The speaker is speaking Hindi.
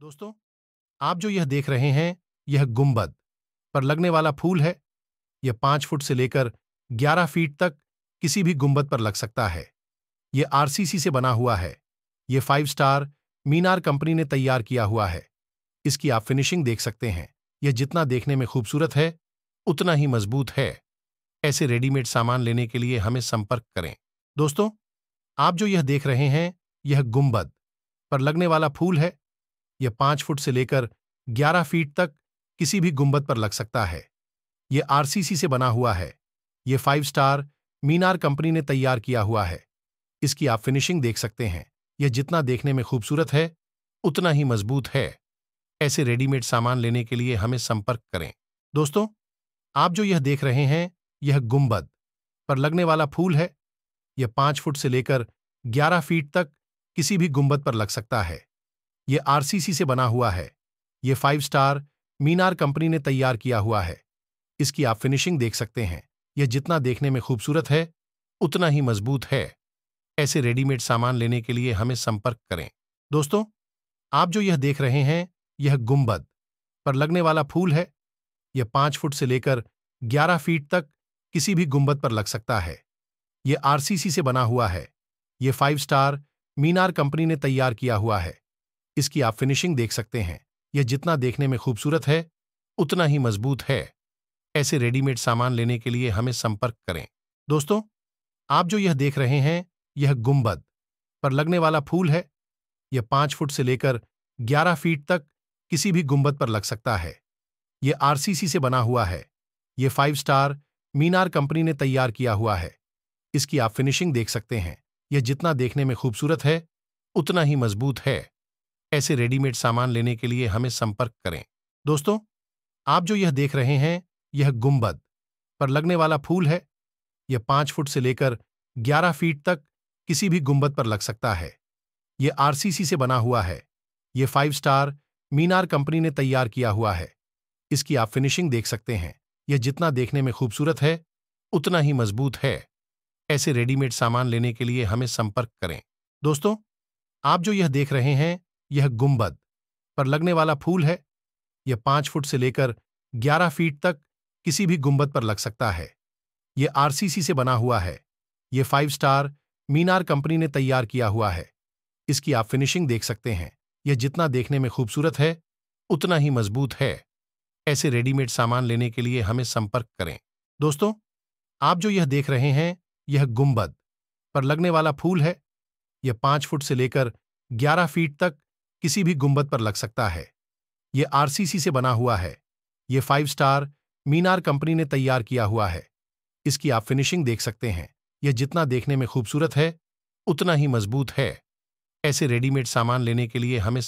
दोस्तों आप जो यह देख रहे हैं यह गुंबद पर लगने वाला फूल है यह पांच फुट से लेकर ग्यारह फीट तक किसी भी गुंबद पर लग सकता है यह आरसीसी से बना हुआ है यह फाइव स्टार मीनार कंपनी ने तैयार किया हुआ है इसकी आप फिनिशिंग देख सकते हैं यह जितना देखने में खूबसूरत है उतना ही मजबूत है ऐसे रेडीमेड सामान लेने के लिए हमें संपर्क करें दोस्तों आप जो यह देख रहे हैं यह गुंबद पर लगने वाला फूल है यह पांच फुट से लेकर ग्यारह फीट तक किसी भी गुंबद पर लग सकता है यह आरसीसी से बना हुआ है यह फाइव स्टार मीनार कंपनी ने तैयार किया हुआ है इसकी आप फिनिशिंग देख सकते हैं यह जितना देखने में खूबसूरत है उतना ही मजबूत है ऐसे रेडीमेड सामान लेने के लिए हमें संपर्क करें दोस्तों आप जो यह देख रहे हैं यह गुंबद पर लगने वाला फूल है यह पांच फुट से लेकर ग्यारह फीट तक किसी भी गुंबद पर लग सकता है ये आरसीसी से बना हुआ है ये फाइव स्टार मीनार कंपनी ने तैयार किया हुआ है इसकी आप फिनिशिंग देख सकते हैं यह जितना देखने में खूबसूरत है उतना ही मजबूत है ऐसे रेडीमेड सामान लेने के लिए हमें संपर्क करें दोस्तों आप जो यह देख रहे हैं यह गुम्बद पर लगने वाला फूल है यह पांच फुट से लेकर ग्यारह फीट तक किसी भी गुम्बद पर लग सकता है यह आरसीसी से बना हुआ है यह फाइव स्टार मीनार कंपनी ने तैयार किया हुआ है इसकी आप फिनिशिंग देख सकते हैं यह जितना देखने में खूबसूरत है उतना ही मजबूत है ऐसे रेडीमेड सामान लेने के लिए हमें संपर्क करें दोस्तों आप जो यह देख रहे हैं यह गुंबद पर लगने वाला फूल है यह पांच फुट से लेकर ग्यारह फीट तक किसी भी गुंबद पर लग सकता है यह आरसीसी से बना हुआ है यह फाइव स्टार मीनार कंपनी ने तैयार किया हुआ है इसकी आप फिनिशिंग देख सकते हैं यह जितना देखने में खूबसूरत है उतना ही मजबूत है ऐसे रेडीमेड सामान लेने के लिए हमें संपर्क करें दोस्तों आप जो यह देख रहे हैं यह गुंबद पर लगने वाला फूल है यह पांच फुट से लेकर ग्यारह फीट तक किसी भी गुंबद पर लग सकता है यह आरसीसी से बना हुआ है यह फाइव स्टार मीनार कंपनी ने तैयार किया हुआ है इसकी आप फिनिशिंग देख सकते हैं यह जितना देखने में खूबसूरत है उतना ही मजबूत है ऐसे रेडीमेड सामान लेने के लिए हमें संपर्क करें दोस्तों आप जो यह देख रहे हैं यह गुंबद पर लगने वाला फूल है यह पांच फुट से लेकर ग्यारह फीट तक किसी भी गुंबद पर लग सकता है यह आरसीसी से बना हुआ है यह फाइव स्टार मीनार कंपनी ने तैयार किया हुआ है इसकी आप फिनिशिंग देख सकते हैं यह जितना देखने में खूबसूरत है उतना ही मजबूत है ऐसे रेडीमेड सामान लेने के लिए हमें संपर्क करें दोस्तों आप जो यह देख रहे हैं यह गुंबद पर लगने वाला फूल है यह पांच फुट से लेकर ग्यारह फीट तक किसी भी गुंबद पर लग सकता है यह आरसीसी से बना हुआ है यह फाइव स्टार मीनार कंपनी ने तैयार किया हुआ है इसकी आप फिनिशिंग देख सकते हैं यह जितना देखने में खूबसूरत है उतना ही मजबूत है ऐसे रेडीमेड सामान लेने के लिए हम इस